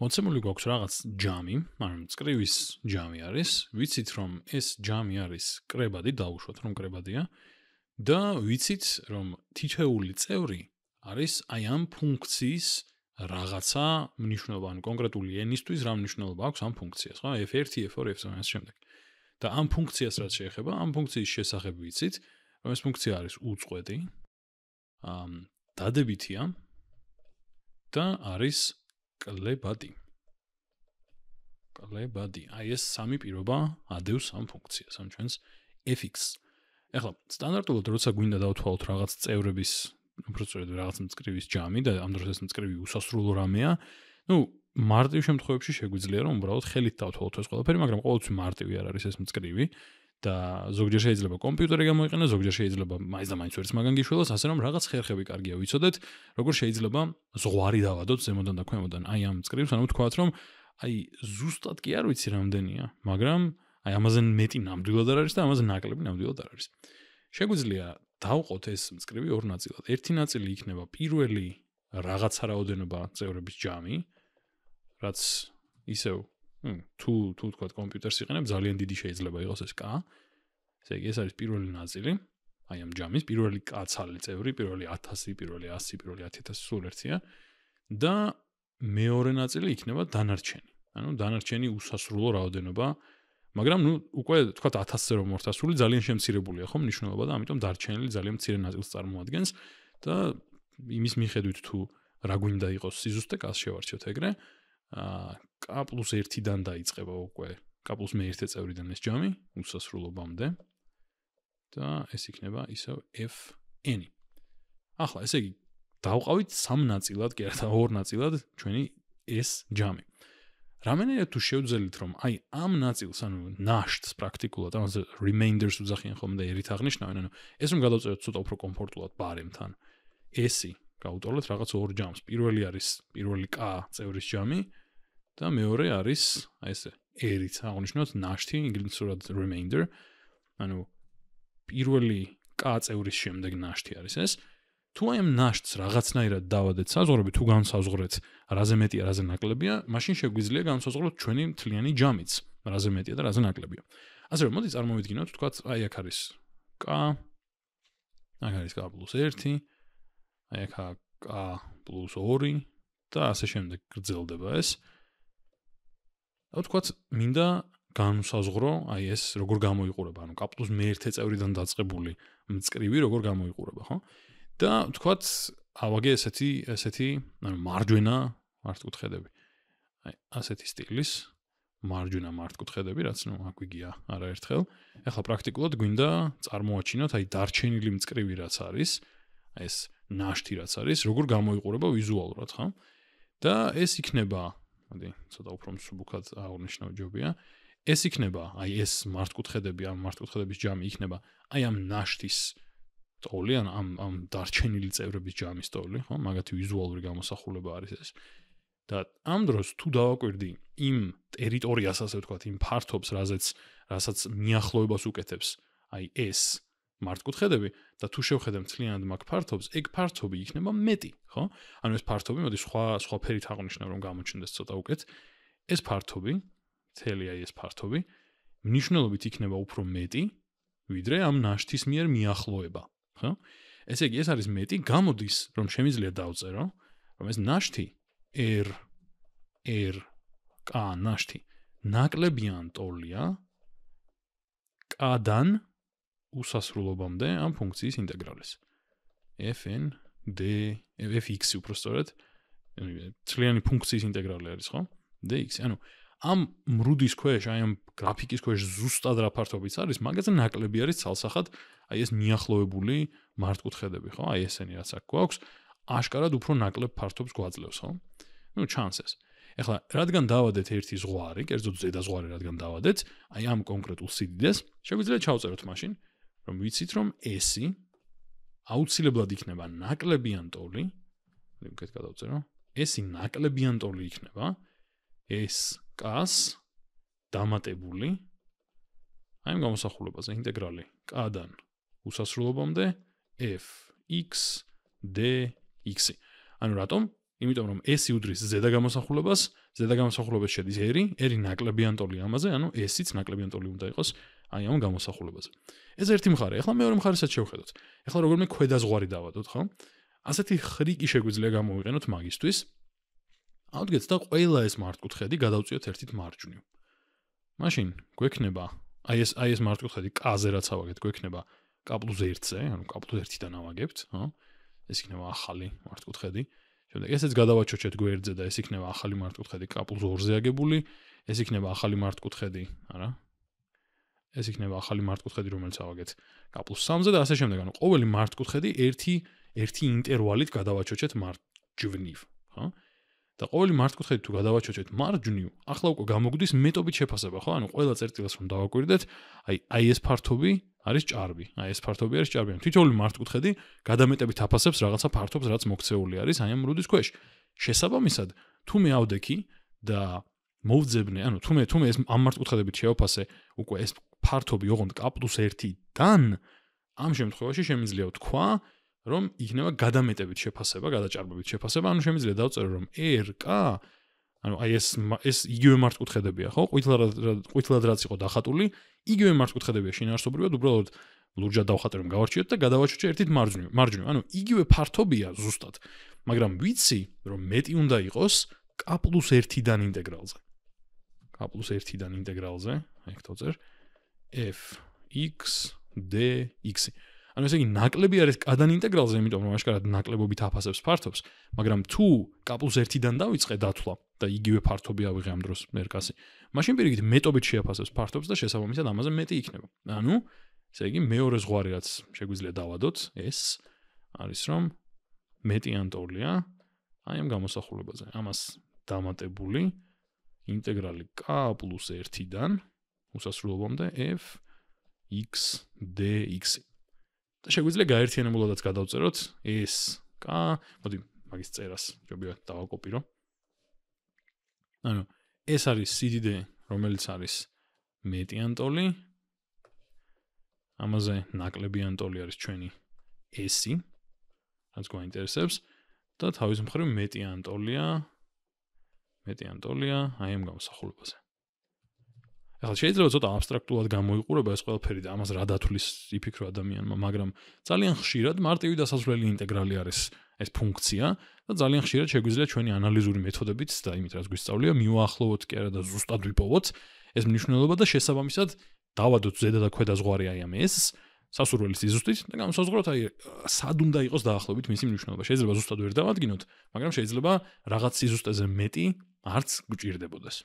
მოცემული გვაქვს რაღაც ჯამი, ანუ წკრივის ჯამი არის. ვიცით რომ ეს ჯამი არის კრებადი, დაუშვათ რომ კრებადია. და ვიცით რომ თითეული წევრი არის აი ამ ფუნქციის რაღაცა მნიშვნელობა, ანუ კონკრეტული ენისთვის რა მნიშვნელობა აქვს ამ ფუნქციას, ხო? f1, f2, f3 ამას შემდეგ. და ამ ფუნქციას რაც შეეხება, ამ ფუნქციის შესახებ ვიცით, რომ ეს ფუნქცია არის უწყვეტი. ამ დადებითია და არის კლებადი კლებადი აი ეს სამი პირობა ადევს ამ ფუნქციას ამ ჩვენს fx ახლა სტანდარტულად როცა გვინდა დავთვალოთ რაღაც წევრების უბრალოდ რაღაც მწკრივის ჯამი და ამ დროს ეს მწკრივი უსასრულო რამეა ну მარტივ შემთხვევებში შეგვიძლია რომ უბრალოდ ხელით დავთვალოთ ეს ყველაფერი მაგრამ ყოველთვის მარტივი არ არის ეს მწკრივი და ზოგჯერ შეიძლება კომპიუტერი გამოიყენოს, ზოგჯერ შეიძლება მაინც და მაინც ვერც მაგან გიშველოს, ასე რომ რაღაც ხერხები კარგია ვიცოდეთ, როგორ შეიძლება ზღვარი დავადოთ ზემოდან და ქვემოდან. აი ამ სკრიპტს ანუ თქვათ რომ აი ზუსტად კი არ ვიცი რამდენია, მაგრამ აი ამაზე მეტი ნამდვილად არ არის და ამაზე ნაკლები ნამდვილად არ არის. შეგვიძლია დავყოთ ეს სკრიპტი ორ ნაწილად. ერთი ნაწილი იქნება პირველი რაღაცა რაოდენობა წევრების ჯამი, რაც ისევ თუ თუ თქვა კომპიუტერს იყენებ ძალიან დიდი შეიძლება იყოს ეს კა ესე იგი ეს არის პირველი ნაწილი აი ამ ჯამის პირველი კაცალი წევრი პირველი 1000 პირველი 100 პირველი 10000 სულ ერთია და მეორე ნაწილი იქნება დანარჩენი ანუ დანარჩენი უსასრულო რაოდენობა მაგრამ ნუ უკვე თქვა 1000-ზე რომ მორთასული ძალიან შემცირებულია ხო მნიშვნელობა და ამიტომ დარჩენილი ძალიან მცირე ნაწილს წარმოადგენს და იმის მიხედვით თუ რა გვინდა იყოს სიზუსტე კას შევარჩიოთ ეგრე აა K+1 დან დაიწყება უკვე K+1 წევრიდან ეს ჯამი უსასრულობამდე და ეს იქნება ისევ Fn. ახლა ესე იგი დავყავით სამ ნაწილად, კი არა, ორ ნაწილად ჩვენი ეს ჯამი. რამენერე თუ შევძელით რომ აი ამ ნაწილს ანუ ნაშტს პრაქტიკულად ამას remainders უძახიან ხოლმე და ერთ აღნიშნავენ ანუ ეს რომ გადავწეროთ ცოტა უფრო კომფორტულად ბარემთან ესი გავუტოლოთ რაღაც ორ ჯამს პირველი არის პირველი კა წევრის ჯამი და მეორე არის აი ესე ერიც აღნიშნოთ ნაშთი ინგლისურად remainder ანუ პირველი კა წევრის შემდეგ ნაშთი არის ეს თუ აი ამ ნაშთს რაღაცნაირად დავადეთ საზღურები თუ განსაზღვრეთ რაზე მეტია რაზე ნაკლებია მაშინ შეგვიძლია განსაზღვროთ ჩვენი მთლიანი ჯამიც რაზე მეტია და რაზე ნაკლებია ასე რომ მოდი წარმოვიდგინოთ თქვათ აი აქ არის კა აქ არის კა პლუს 1 აი აქ კა პლუს 2 და ასე შემდეგ გრძელდება ეს აუ თქვაც მინდა განსაზღვრო აი ეს როგორ გამოიყურება ანუ კაპტუს მეერთე წევრიდან დაწቀბული მწკრივი როგორ გამოიყურება ხო და თქვაც ავაგე ესეთი ესეთი ანუ მარჯვენა მართკუთხედები აი ასეთი სტილის მარჯვენა მართკუთხედები რაც ნუ აქ ვიგია არაერთხელ ეხლა პრაქტიკულად გვინდა წარმოაჩინოთ აი დარჩენილი მწკრივი რაც არის ეს ნაშთი რაც არის როგორ გამოიყურება ვიზუალურად ხო და ეს იქნება მოდი, ცოტა უფრო მსუბუქად აღნიშნავ ჯობია. ეს იქნება, აი ეს მართკუთხედები, ამ მართკუთხედების ჯამი იქნება. აი ამ ნაშთის ტოლი ან ამ ამ დარჩენილი წევრების ჯამის ტოლი, ხო? მაგათი ვიზუალური გამოსახულება არის ეს. და ამ დროს თუ დავაკვირდი იმ ტერიტორიას, ასე ვთქვათ, იმ ფართობს, რაზეც, რასაც მიახლოებას უკეთებს, აი ეს მართკუთხედები და თუ შევხედავ მთლიანად მაგ ფართობს, ეგ ფართობი იქნება მეტი, ხო? ანუ ეს ფართობი, მოდი სხვა სხვა ფერით აღნიშნავ, რომ გამოჩნდეს ცოტა უკეთ. ეს ფართობი, მთელი აი ეს ფართობი, მნიშვნელობით იქნება უფრო მეტი, ვიდრე ამ ნაშთის მიერ მიახლოება, ხო? ესე იგი, ეს არის მეტი, გამოდის, რომ შემიძლია დავწერო, რომ ეს ნაშთი r r კა ნაშთი ნაკლებიან ტოლია კადან უსასრულობამდე ამ ფუნქციის ინტეგრალის. fn d fx უბრალოდ ძალიანი ფუნქციის ინტეგრალი არის ხო? dx, ანუ ამ მრუდის ქვეშ, აი ამ გრაფიკის ქვეშ ზუსტად რა ფართობიც არის, მაგაზე ნაკლები არის ცალსახად, აი ეს მიახლოვებული მარტკუთხედები, ხო? აი ესენი რაც აქ გვაქვს, აშკარად უფრო ნაკლებ ფართობს გვაძლევს, ხო? ну chances. ეხლა რადგან დავადეთ ერთი ზღვარი, კერძოდ ზედა ზღვარი რადგან დავადეთ, აი ამ კონკრეტულ სიდიდეს, შეგვიძლია ჩავწეროთ მაშინ 0.0 რომ ვიცით რომ ესი აუცილებლად იქნება ნაკლებიან ტოლი იმგეთ გადავწერო ესი ნაკლებიან ტოლი იქნება ეს კას დამატებული აი ამ გამოსახულებაზე ინტეგრალი კ-დან უსასრულობამდე f x d x ანუ რატომ? იმიტომ რომ ესი უდრის ზედა გამოსახულებას ზედაგამოსახულებაში შედის ერი, ერი ნაკლები ანტოლი ამაზე, ანუ ესიც ნაკლები ანტოლი უნდა იყოს აი ამ გამოსახულებაზე. ეს ერთი მხარე, ახლა მეორე მხარესაც შევხედოთ. ახლა როგორმე ქვედა ზღვარი დავადოთ, ხო? ასეთი ხრიკი შეგვიძლია გამოვიყენოთ მაგისტვის. აუდგეთ და ყველა ეს მარკუთხედი გადავწიოთ ერთით მარჯვნივ. მაშინ გვექნება აი ეს აი ეს მარკუთხედი კაზე რაც ავაგეთ, გვექნება კაპლუზ 1-ზე, ანუ კაპლუზ 1-დან ავაგებთ, ხო? ეს იქნება ახალი მარკუთხედი. შემდეგ ესეც გადავაჩოჩეთ გვერდზე და ეს იქნება ახალი მართკუთხედი კაპულ 2-ზე აგებული. ეს იქნება ახალი მართკუთხედი, არა? ეს იქნება ახალი მართკუთხედი, რომელიც ავაგეთ კაპულ 3-ზე და ასე შემდეგ. ანუ ყოველი მართკუთხედი 1 1 ინტერვალით გადავაჩოჩეთ მარჯვნივ, ხო? და ყოველი მართკუთხედი თუ გადავაჩოჩეთ მარჯვნივ, ახლა უკვე გამოგვდის მეტობით შეფასება, ხო? ანუ ყველა წერტილს რომ დავაკვირდეთ, აი აი ეს ფართობი 1 1 არის ჭარბი. აი ეს ფართობი არის ჭარბი. თითოეული მართკუთხედი გადამეტებით აფასებს რაღაცა ფართობს, რაც მოქცეული არის აი ამ რუდის ქვეშ. შესაბამისად, თუ მე ავდექი და მოვძებნე, ანუ თუ მე თუ მე ეს ამ მართკუთხედებით შევაფასე უკვე ეს ფართობი ოღონდ K+1-დან ამ შემთხვევაში შემიძლია ვთქვა, რომ იქნება გადამეტებით შეფასება, გადაჭარბებით შეფასება, ანუ შემიძლია დავწერო რომ R-K ანუ აი ეს ეს იგივე მართკუთხედებია ხო? ყვითლად ყვითლად რაც იყო დახატული, იგივე მართკუთხედებია შინაარსობრივად, უბრალოდ ლურჯად დავხატე რომ გავარჩიოთ და გადავაჩვიოთ ერთით მარჯვნივ, მარჯვნივ. ანუ იგივე ფართობია ზუსტად, მაგრამ ვიცი, რომ მეტი უნდა იყოს k+1 დან ინტეგრალზე. k+1 დან ინტეგრალზე, აიქ თო წერ f(x) dx. ანუ ესე იგი ნაკლები არის კადან ინტეგრალზე, იმიტომ რომ აშკარად ნაკლებობით აფასებს ფართობს, მაგრამ თუ კაპლუს 1-დან დაიწყე დათვლა და იგივე ფართობი ავიღე ამ დროს მერკასი, მაშინ პირიქით მეტობით შეაფასებს ფართობს და შესაბამისად ამაზე მეტი იქნება. ანუ ესე იგი მეორე ზღვარი რაც შეგვიძლია დავადოთ, ეს არის რომ მეტი ანტოლია აი ამ გამოსახულებაზე. ამას დამატებული ინტეგრალი k + 1-დან უსასრულობამდე f x dx -E. და შეგვიძლია გაერთიანებულადაც გადავწეროთ ეს კა მოდი მაგის წერას ჯობია დავაკოპირო ანუ ეს არის სიდიდე რომელიც არის მეტი ანტოლი ამაზე ნაკლები ანტოლი არის ჩვენი ესი რაც გვაინტერესებს და თავის მხრივ მეტი ანტოლია მეტი ანტოლია აი ამ გამოსახულებაზე ახლა შეიძლება ცოტა აბსტრაქტულად გამოიყურება ეს ყველაფერი და ამას რა დათulis იფიქრო ადამიანმა, მაგრამ ძალიან ხშირად მარტივი დასასრულელი ინტეგრალი არის ეს ფუნქცია და ძალიან ხშირად შეგვიძლია ჩვენი ანალიზური მეთოდებით და იმით რაც გვისწავლია, მიუახლოვოთ კი არა და ზუსტად ვიპოვოთ ეს მნიშვნელობა და შესაბამისად დავადოთ ზედა და ქვედა ზღვარი აი ამ ეს სასურველის ზუსტით და განსაზღვროთ აი სად უნდა იყოს დაახლოებით მისი მნიშვნელობა. შეიძლება ზუსტად ვერ დავადგინოთ, მაგრამ შეიძლება რაღაც სიზუსტეზე მეტი არც გვჭირდებოდეს.